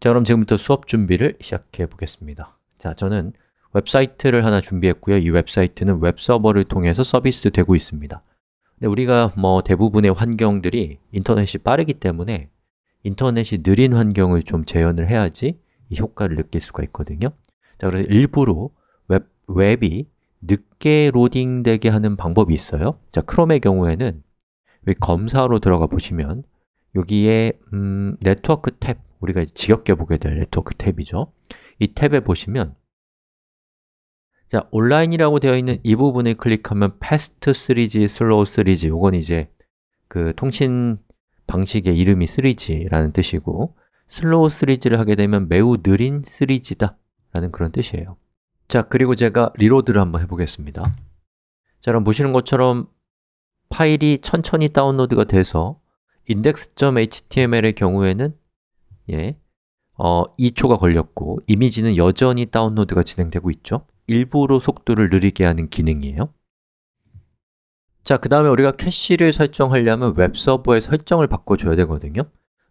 자, 그럼 지금부터 수업 준비를 시작해 보겠습니다 자, 저는 웹사이트를 하나 준비했고요 이 웹사이트는 웹서버를 통해서 서비스 되고 있습니다 근데 우리가 뭐 대부분의 환경들이 인터넷이 빠르기 때문에 인터넷이 느린 환경을 좀 재현을 해야지 이 효과를 느낄 수가 있거든요 자, 그래서 일부러 웹, 웹이 늦게 로딩되게 하는 방법이 있어요 자, 크롬의 경우에는 검사로 들어가 보시면 여기에 음, 네트워크 탭 우리가 지겹게 보게 될 네트워크 탭이죠 이 탭에 보시면 자, 온라인이라고 되어 있는 이 부분을 클릭하면 fast 3G, slow 3G 이건 이제 그 통신 방식의 이름이 3G라는 뜻이고 slow 3G를 하게 되면 매우 느린 3G다 라는 그런 뜻이에요 자, 그리고 제가 리로드를 한번 해보겠습니다 자, 여러분 보시는 것처럼 파일이 천천히 다운로드가 돼서 index.html의 경우에는 예. 어, 2초가 걸렸고 이미지는 여전히 다운로드가 진행되고 있죠 일부러 속도를 느리게 하는 기능이에요 자, 그 다음에 우리가 캐시를 설정하려면 웹서버의 설정을 바꿔줘야 되거든요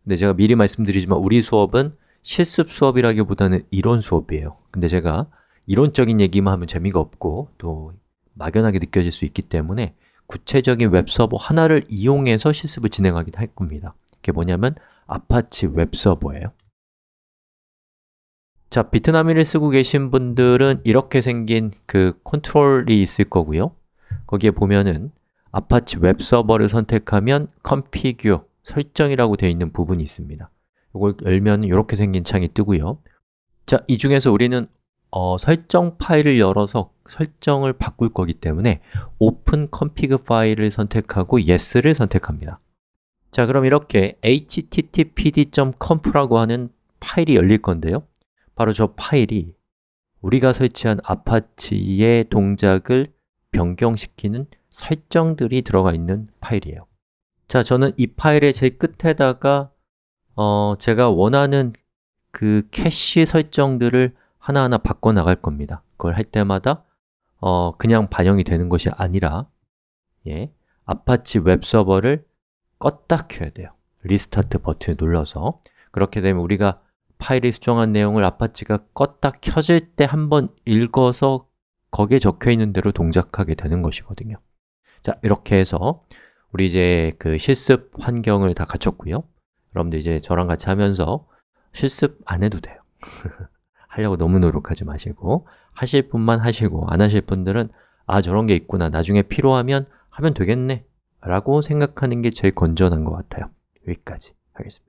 근데 제가 미리 말씀드리지만 우리 수업은 실습 수업이라기보다는 이론 수업이에요 근데 제가 이론적인 얘기만 하면 재미가 없고 또 막연하게 느껴질 수 있기 때문에 구체적인 웹서버 하나를 이용해서 실습을 진행하긴 할 겁니다 그게 뭐냐면 아파치 웹서버예요 자, 비트나미를 쓰고 계신 분들은 이렇게 생긴 그 컨트롤이 있을 거고요 거기에 보면은 아파치 웹서버를 선택하면 컨피규어, 설정이라고 되어 있는 부분이 있습니다 이걸 열면 이렇게 생긴 창이 뜨고요 자, 이 중에서 우리는 어, 설정 파일을 열어서 설정을 바꿀 거기 때문에 open config 파일을 선택하고 yes를 선택합니다 자, 그럼 이렇게 httpd.comp라고 하는 파일이 열릴 건데요 바로 저 파일이 우리가 설치한 아파치의 동작을 변경시키는 설정들이 들어가 있는 파일이에요 자, 저는 이 파일의 제일 끝에다가 어, 제가 원하는 그 캐시 설정들을 하나하나 바꿔나갈 겁니다 그걸 할 때마다 어, 그냥 반영이 되는 것이 아니라 예, 아파치 웹서버를 껐다 켜야 돼요 리스타트 버튼을 눌러서 그렇게 되면 우리가 파일이 수정한 내용을 아파치가 껐다 켜질 때 한번 읽어서 거기에 적혀 있는 대로 동작하게 되는 것이거든요 자, 이렇게 해서 우리 이제 그 실습 환경을 다 갖췄고요 여러분들 이제 저랑 같이 하면서 실습 안 해도 돼요 하려고 너무 노력하지 마시고 하실 분만 하시고 안 하실 분들은 아, 저런 게 있구나 나중에 필요하면 하면 되겠네 라고 생각하는 게 제일 건전한 것 같아요. 여기까지 하겠습니다.